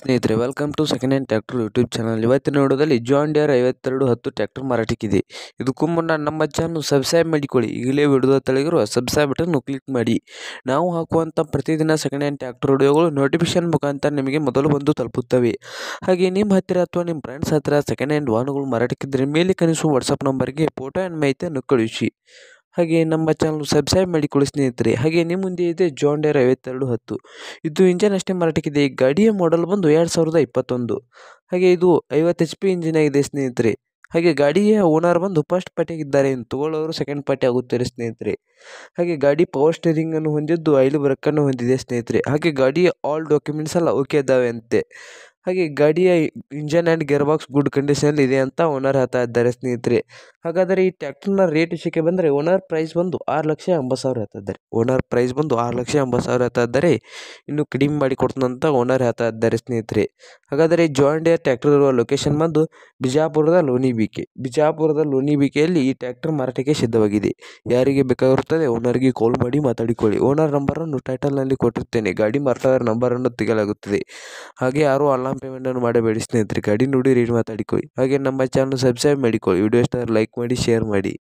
ಸ್ನೇಹಿತರೆ welcome to second hand tractor YouTube channel ಇವತ್ತಿನ ನೋಡೋದಲ್ಲಿ ಜಾನ್ ಡಿಯರ್ ಐವತ್ತೆರಡು ಹತ್ತು ಟ್ರ್ಯಾಕ್ಟರ್ ಮಾರಾಟಕ್ಕಿದೆ ಇದಕ್ಕೂ ಮುನ್ನ ನಮ್ಮ ಚಾನಲ್ ಸಬ್ಸ್ಕ್ರೈಬ್ ಮಾಡಿಕೊಳ್ಳಿ ಈಗಲೇ ವಿಡಿಯೋದ ತಳಗಿರುವ ಸಬ್ಸ್ಕ್ರೈಬ್ ಬಟನ್ನು ಕ್ಲಿಕ್ ಮಾಡಿ ನಾವು ಹಾಕುವಂಥ ಪ್ರತಿದಿನ ಸೆಕೆಂಡ್ ಹ್ಯಾಂಡ್ ಟ್ರ್ಯಾಕ್ಟರ್ ವಿಡಿಯೋಗಳು ನೋಟಿಫಿಕೇಶನ್ ಮುಖಾಂತರ ನಿಮಗೆ ಮೊದಲು ಬಂದು ತಲುಪುತ್ತವೆ ಹಾಗೆ ನಿಮ್ಮ ಹತ್ತಿರ ಅಥವಾ ನಿಮ್ಮ ಫ್ರೆಂಡ್ಸ್ ಹತ್ತಿರ ಸೆಕೆಂಡ್ ಹ್ಯಾಂಡ್ ವಾಹನಗಳು ಮಾರಾಟಕ್ಕಿದ್ದರೆ ಮೇಲೆ ಕನಿಸುವ ವಾಟ್ಸಪ್ ನಂಬರ್ಗೆ ಫೋಟೋ ಆ್ಯಂಡ್ ಮಾಹಿತಿಯನ್ನು ಕಳುಹಿಸಿ ಹಾಗೆ ನಮ್ಮ ಚಾನಲ್ ಸಬ್ಸ್ಕ್ರೈಬ್ ಮಾಡಿಕೊಳ್ಳಿ ಸ್ನೇಹಿತರೆ ಹಾಗೆ ನಿಮ್ಮ ಮುಂದೆ ಇದೆ ಜಾನ್ ಐವತ್ತೆರಡು ಹತ್ತು ಇದು ಇಂಜನ್ ಅಷ್ಟೇ ಮಾರಾಟಕ್ಕಿದೆ ಗಾಡಿಯ ಮಾಡೆಲ್ ಬಂದು ಎರಡು ಸಾವಿರದ ಇಪ್ಪತ್ತೊಂದು ಹಾಗೆ ಇದು ಐವತ್ತು ಎಚ್ ಪಿ ಇಂಜಿನ್ ಆಗಿದೆ ಸ್ನೇಹಿತರೆ ಹಾಗೆ ಗಾಡಿಯ ಓನರ್ ಬಂದು ಫಸ್ಟ್ ಪಾರ್ಟಿಯಾಗಿದ್ದಾರೆ ಇನ್ನು ತಗೊಳ್ಳೋರು ಸೆಕೆಂಡ್ ಪಾರ್ಟಿ ಆಗುತ್ತಾರೆ ಸ್ನೇಹಿತರೆ ಹಾಗೆ ಗಾಡಿ ಪವರ್ ಅನ್ನು ಹೊಂದಿದ್ದು ಐಲು ಬ್ರೇಕನ್ನು ಹೊಂದಿದೆ ಸ್ನೇಹಿತರೆ ಹಾಗೆ ಗಾಡಿಯ ಆಲ್ ಡಾಕ್ಯುಮೆಂಟ್ಸ್ ಎಲ್ಲ ಓಕೆ ಇದ್ದಾವೆ ಅಂತೆ ಹಾಗೆ ಗಾಡಿಯ engine and gear box good ಕಂಡೀಷನಲ್ಲಿ ಇದೆ ಅಂತ ಓನರ್ ಹೇಳ್ತಾ ಇದ್ದಾರೆ ಸ್ನೇಹಿತರೆ ಹಾಗಾದರೆ ಈ ಟ್ಯಾಕ್ಟರ್ನ ರೇಟ್ ವಿಷಯಕ್ಕೆ ಬಂದರೆ ಓನರ್ ಪ್ರೈಸ್ ಬಂದು ಆರು ಲಕ್ಷ ಎಂಬತ್ತು ಸಾವಿರ ಹೇಳ್ತಾಯಿದ್ದಾರೆ ಓನರ್ ಪ್ರೈಸ್ ಬಂದು ಆರು ಲಕ್ಷ ಎಂಬತ್ತು ಸಾವಿರ ಹೇಳ್ತಾಯಿದ್ದಾರೆ ಇನ್ನು ಕಡಿಮೆ ಮಾಡಿ ಕೊಡ್ತಾನಂತ ಓನರ್ ಹೇಳ್ತಾ ಇದ್ದಾರೆ ಸ್ನೇಹಿತರೆ ಹಾಗಾದರೆ ಏರ್ ಟ್ಯಾಕ್ಟರ್ ಇರುವ ಲೊಕೇಶನ್ ಬಂದು ಬಿಜಾಪುರದ ಲೋನಿ ಬಿಕೆ ಬಿಜಾಪುರದ ಲೋನಿ ಬಿಕೆಯಲ್ಲಿ ಈ ಟ್ಯಾಕ್ಟರ್ ಮಾರಾಟಕ್ಕೆ ಸಿದ್ಧವಾಗಿದೆ ಯಾರಿಗೆ ಬೇಕಾಗಿರುತ್ತದೆ ಓನರ್ಗೆ ಕಾಲ್ ಮಾಡಿ ಮಾತಾಡಿಕೊಳ್ಳಿ ಓನರ್ ನಂಬರನ್ನು ಟೈಟಲ್ನಲ್ಲಿ ಕೊಟ್ಟಿರ್ತೇನೆ ಗಾಡಿ ನಂಬರ್ ನಂಬರನ್ನು ತೆಗೆಯಲಾಗುತ್ತದೆ ಹಾಗೆ ಯಾರು ಆನ್ಲೈನ್ ಪೇಮೆಂಟನ್ನು ಮಾಡಬೇಡಿ ಸ್ನೇಹಿತರೆ ಗಾಡಿ ನೋಡಿ ರೀಡ್ ಮಾತಾಡಿಕೊಳ್ಳಿ ಹಾಗೆ ನಮ್ಮ ಚಾನಲ್ ಸಬ್ಸ್ಕ್ರೈಬ್ ಮಾಡಿಕೊಳ್ಳಿ ವಿಡಿಯೋ ಸ್ಟಾರ್ ಲೈಕ್ ಲಿಂಕ್ ಮಾಡಿ ಶೇರ್ ಮಾಡಿ